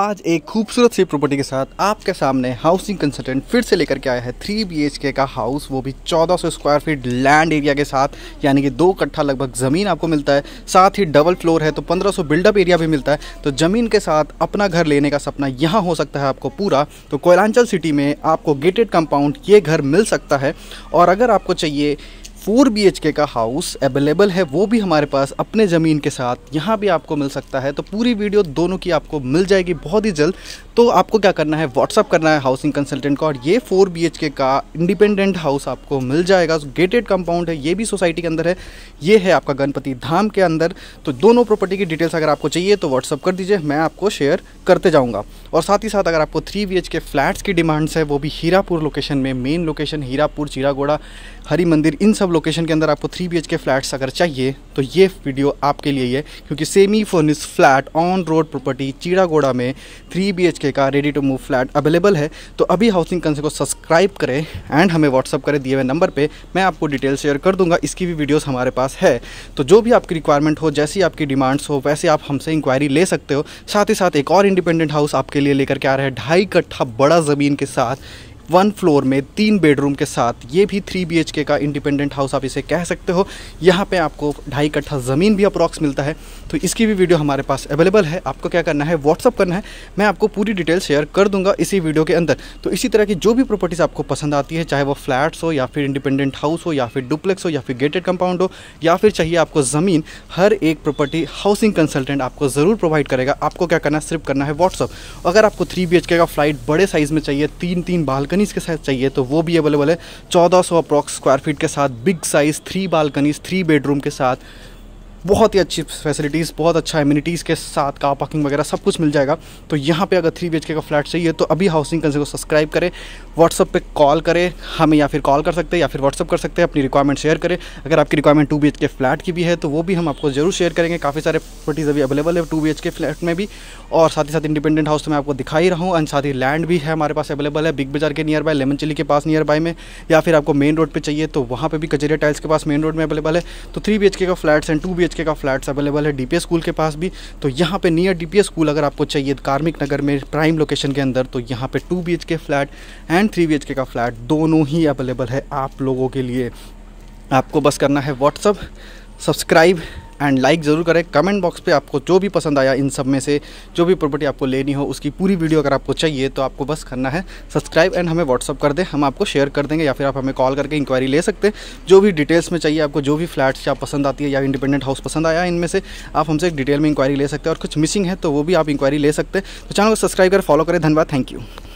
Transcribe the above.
आज एक खूबसूरत सी प्रॉपर्टी के साथ आपके सामने हाउसिंग कंसल्टेंट फिर से लेकर के आया है थ्री बी का हाउस वो भी 1400 स्क्वायर फीट लैंड एरिया के साथ यानी कि दो कट्ठा लगभग ज़मीन आपको मिलता है साथ ही डबल फ्लोर है तो 1500 बिल्डअप एरिया भी मिलता है तो ज़मीन के साथ अपना घर लेने का सपना यहाँ हो सकता है आपको पूरा तो कोयलांचल सिटी में आपको गेटेड कंपाउंड ये घर मिल सकता है और अगर आपको चाहिए फोर बी का हाउस अवेलेबल है वो भी हमारे पास अपने ज़मीन के साथ यहाँ भी आपको मिल सकता है तो पूरी वीडियो दोनों की आपको मिल जाएगी बहुत ही जल्द तो आपको क्या करना है व्हाट्सअप करना है हाउसिंग कंसल्टेंट का और ये फोर बी का इंडिपेंडेंट हाउस आपको मिल जाएगा गेटेड कंपाउंड है ये भी सोसाइटी के अंदर है ये है आपका गणपति धाम के अंदर तो दोनों प्रॉपर्टी की डिटेल्स अगर आपको चाहिए तो व्हाट्सअप कर दीजिए मैं आपको शेयर करते जाऊँगा और साथ ही साथ अगर आपको थ्री बी के फ्लैट्स की डिमांड्स है वो भी हीरापुर लोकेशन में मेन लोकेशन हीरापुर चिरागोड़ा हरी मंदिर इन सब लोकेशन के अंदर आपको थ्री बी के फ्लैट्स अगर चाहिए तो ये वीडियो आपके लिए है क्योंकि semi furnished flat on road property Chiragora में थ्री बी का ready to move flat available है तो अभी हाउसिंग कंसेप्ट को सब्सक्राइब करें एंड हमें व्हाट्सअप करें दिए हुए नंबर पर मैं आपको डिटेल शेयर कर दूंगा इसकी भी वीडियोज़ हमारे पास है तो जो भी आपकी रिक्वायरमेंट हो जैसी आपकी डिमांड्स हो वैसे आप हमसे इंक्वायरी ले सकते हो साथ ही साथ एक और इंडिपेंडेंट हाउस आपके लिए लेकर के आ रहे हैं ढाई कट्ठा बड़ा ज़मीन के साथ वन फ्लोर में तीन बेडरूम के साथ ये भी थ्री बी का इंडिपेंडेंट हाउस आप इसे कह सकते हो यहाँ पर आपको ढाई कट्ठा ज़मीन भी अप्रॉक्स मिलता है तो इसकी भी वीडियो हमारे पास अवेलेबल है आपको क्या करना है व्हाट्सअप करना है मैं आपको पूरी डिटेल शेयर कर दूंगा इसी वीडियो के अंदर तो इसी तरह की जो भी प्रॉपर्टीज़ आपको पसंद आती है चाहे वो फ्लैट्स हो या फिर इंडिपेंडेंट हाउस हो या फिर डुप्लेक्स हो या फिर गेटेड कंपाउंड हो या फिर चाहिए आपको ज़मीन हर एक प्रॉपर्टी हाउसिंग कंसल्टेंट आपको ज़रूर प्रोवाइड करेगा आपको क्या करना है सिर्फ करना है व्हाट्सअप अगर आपको थ्री बी का फ्लाइट बड़े साइज़ में चाहिए तीन तीन बालकनी बालकनीज़ के साथ चाहिए तो वो भी अवेलेबल है चौदह सौ अप्रॉक्स स्क्वायर फीट के साथ big size three balconies three bedroom के साथ बहुत ही अच्छी फैसिलिटीज़ बहुत अच्छा इम्यूनिटीज़ के साथ कार पार्किंग वगैरह सब कुछ मिल जाएगा तो यहाँ पे अगर थ्री बी का फ्लैट चाहिए तो अभी हाउसिंग कंसर्न को सब्सक्राइब करें व्हाट्सअप पे कॉल करें हमें या फिर कॉल कर सकते हैं या फिर व्हाट्सअप कर सकते हैं अपनी रिक्वायरमेंट शेयर करें अगर आपकी रिक्वायरमेंट टू बी के फ्लैट की भी है तो वो भी हम आपको ज़रूर शेयर करेंगे काफ़ी सारे प्रॉपर्टीज़ अभी अवेलेबल है टू बी के फ्लैट में भी और साथ ही साथ इंडिपेंडेंट हाउस तो मैं आपको दिखाई रहा हूँ एंड साथ ही लैंड भी है हमारे पास अवेलेबल है बिग बाजार के नियर बाय लेमन चिली के पास नियर बाय में या फिर आपको मेन रोड पर चाहिए तो वहाँ पर भी कचेरिया टाइल्स के पास मेन रोड में अवेलेबल है तो थ्री बी का flats and two B H का फ्लैट्स अवेलेबल है डी स्कूल के पास भी तो यहाँ पे नियर डी स्कूल अगर आपको चाहिए कार्मिक नगर में प्राइम लोकेशन के अंदर तो यहाँ पे टू बी के फ्लैट एंड थ्री बी का फ्लैट दोनों ही अवेलेबल है आप लोगों के लिए आपको बस करना है व्हाट्सअप सब्सक्राइब एंड लाइक ज़रूर करें कमेंट बॉक्स पे आपको जो भी पसंद आया इन सब में से जो भी प्रॉपर्टी आपको लेनी हो उसकी पूरी वीडियो अगर आपको चाहिए तो आपको बस करना है सब्सक्राइब एंड हमें व्हाट्सअप कर दें हम आपको शेयर कर देंगे या फिर आप हमें कॉल करके इंक्वायरी ले सकते हैं जो भी डिटेल्स में चाहिए आपको जो भी फ्लैट्स या पसंद आती है या इंडिपेंडेंट हाउस पसंद आया इनमें से आप हमसे एक डिटेल में इंक्वायरी ले सकते हैं और कुछ मिसिंग है तो वो भी आप इंक्वायरी ले सकते हैं तो चैनल को सब्सक्राइब कर फॉलो करें धन्यवाद थैंक यू